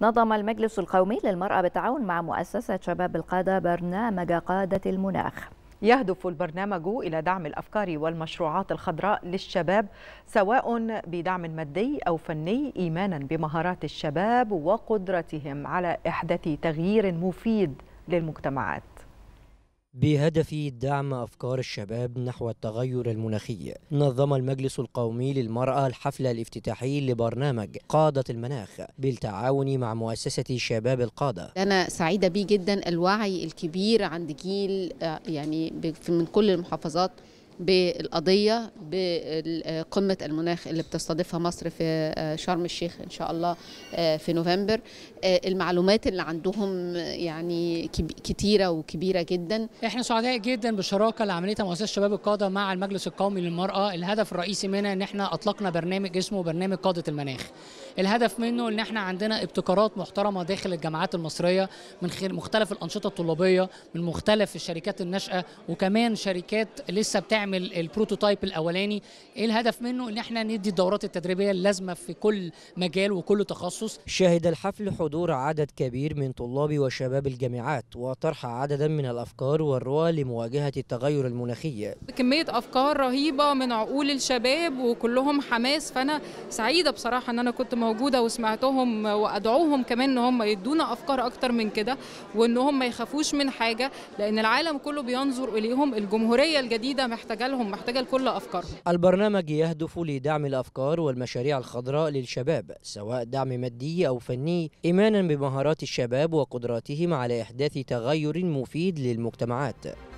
نظم المجلس القومي للمرأة بالتعاون مع مؤسسة شباب القادة برنامج قادة المناخ يهدف البرنامج إلى دعم الأفكار والمشروعات الخضراء للشباب سواء بدعم مادي أو فني إيمانا بمهارات الشباب وقدرتهم على إحداث تغيير مفيد للمجتمعات بهدف دعم أفكار الشباب نحو التغير المناخي نظم المجلس القومي للمرأة الحفل الافتتاحي لبرنامج قادة المناخ بالتعاون مع مؤسسة شباب القادة أنا سعيدة بيه جدا الوعي الكبير عند جيل آه، يعني من كل المحافظات بالقضية بقمة المناخ اللي بتستضيفها مصر في آه، شرم الشيخ إن شاء الله آه، في نوفمبر آه، المعلومات اللي عندهم يعني كتيرة وكبيرة جدا إحنا سعداء جدا بالشراكة اللي عملتها مؤسسة شباب القادة مع المجلس القومي للمرأة الهدف الرئيسي منها إن إحنا أطلقنا برنامج اسمه برنامج قادة المناخ الهدف منه إن إحنا عندنا ابتكارات محترمة داخل الجامعات المصرية من مختلف الأنشطة الطلابية من مختلف الشركات الناشئة وكمان شركات لسه بتاع بنعمل البروتوتايب الاولاني ايه الهدف منه ان احنا ندي الدورات التدريبيه اللازمه في كل مجال وكل تخصص شهد الحفل حضور عدد كبير من طلاب وشباب الجامعات وطرح عددا من الافكار والرؤى لمواجهه التغير المناخي كميه افكار رهيبه من عقول الشباب وكلهم حماس فانا سعيده بصراحه ان انا كنت موجوده وسمعتهم وادعوهم كمان ان هم يدونا افكار اكتر من كده وان هم ما يخافوش من حاجه لان العالم كله بينظر اليهم الجمهوريه الجديده محتاجه محتاجة لهم محتاجة لكل أفكارهم البرنامج يهدف لدعم الأفكار والمشاريع الخضراء للشباب سواء دعم مادي أو فني إيمانا بمهارات الشباب وقدراتهم على إحداث تغير مفيد للمجتمعات